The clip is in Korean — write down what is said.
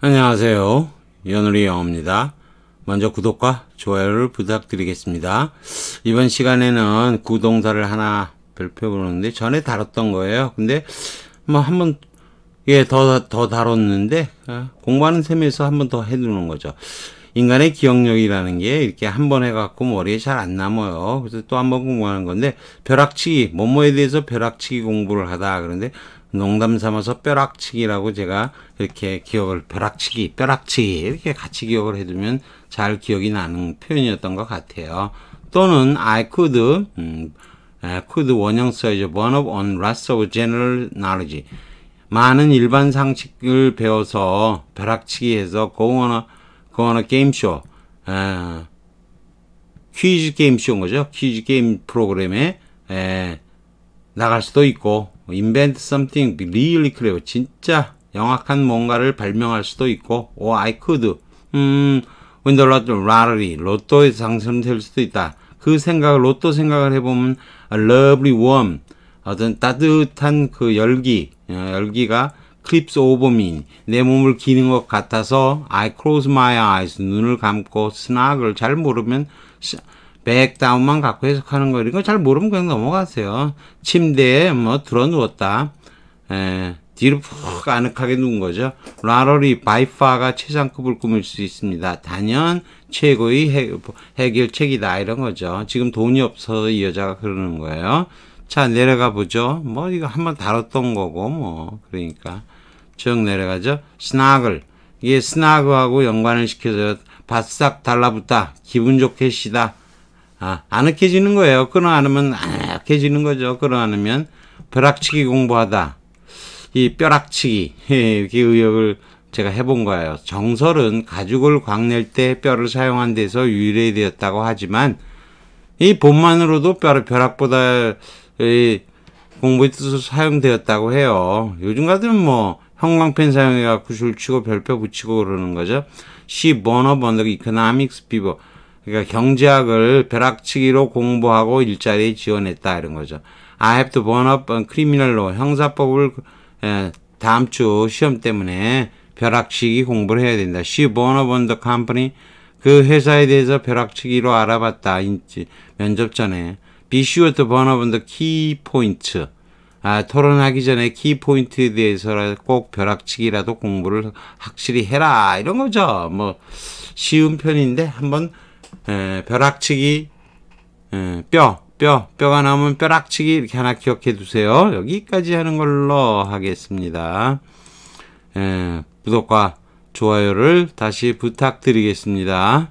안녕하세요. 연우리 영입니다 먼저 구독과 좋아요를 부탁드리겠습니다. 이번 시간에는 구동사를 하나 별표보는데 전에 다뤘던 거예요. 근데 뭐 한번 예, 더, 더 다뤘는데 아, 공부하는 셈에서 한 번 더 해두는 거죠. 인간의 기억력이라는 게 이렇게 한 번 해갖고 머리에 잘 안 남아요. 그래서 또 한 번 공부하는 건데 벼락치기 뭐뭐에 대해서 벼락치기 공부를 하다 그런데 농담 삼아서 벼락치기라고 제가 이렇게 기억을 벼락치기 벼락치기 이렇게 같이 기억을 해두면 잘 기억이 나는 표현이었던 것 같아요. 또는 I could 음, could 원형 써야죠. One of on lots of general knowledge 많은 일반 상식을 배워서 벼락치기해서 공원 o 그 o o 게임쇼, a 예. 퀴즈 게임 쇼인 거죠. 퀴즈 게임 프로그램에 에, 예, 나갈 수도 있고 invent something really clever. 진짜 영악한 뭔가를 발명할 수도 있고 or I could 음, win the lottery. 로또에 당첨될 수도 있다. 그 생각을 로또 생각을 해보면 a lovely warm 어떤 따뜻한 그 열기 어, 열기가 clips over me. 내 몸을 기는 것 같아서 I close my eyes. 눈을 감고 snug을 잘 모르면 back down만 갖고 해석하는 거 이런 거 잘 모르면 그냥 넘어가세요. 침대에 뭐 들어 누웠다. 에, 뒤로 푹 아늑하게 누운 거죠. 라러리 바이파가 최상급을 꾸밀 수 있습니다. 단연 최고의 해, 해결책이다 이런 거죠. 지금 돈이 없어서 이 여자가 그러는 거예요. 자 내려가 보죠. 뭐 이거 한번 다뤘던 거고 뭐 그러니까 쭉 내려가죠. 스나글. 이게 스나그하고 연관을 시켜서 바싹 달라붙다. 기분 좋게 쉬다. 아, 아늑해지는 거예요. 끊어 안으면 아늑해지는 거죠. 끊어 안으면 벼락치기 공부하다. 이뼈락치기 이렇게 의역을 제가 해본 거예요. 정설은 가죽을 광낼 때 뼈를 사용한 데서 유래되었다고 하지만 이 본만으로도 뼈를 벼락보다 공부의 뜻으로 사용되었다고 해요. 요즘 같으면 뭐 형광펜 사용해 갖고 줄 치고 별표 붙이고 그러는 거죠. 시 번호 번역 이코노믹스 비버 그러니까 경제학을 벼락치기로 공부하고 일자리에 지원했다 이런 거죠. I have to burn up criminal law 형사법을 에, 예, 다음 주 시험 때문에 벼락치기 공부를 해야 된다. She burn up on the company 그 회사에 대해서 벼락치기로 알아봤다. 인지, 면접 전에 Be sure to burn up on the key points 아, 토론하기 전에 키포인트에 대해서 꼭 벼락치기라도 공부를 확실히 해라 이런 거죠. 뭐 쉬운 편인데 한번 에, 벼락치기 에, 뼈, 뼈, 뼈가 나오면 벼락치기 이렇게 하나 기억해 두세요. 여기까지 하는 걸로 하겠습니다. 에, 구독과 좋아요를 다시 부탁드리겠습니다.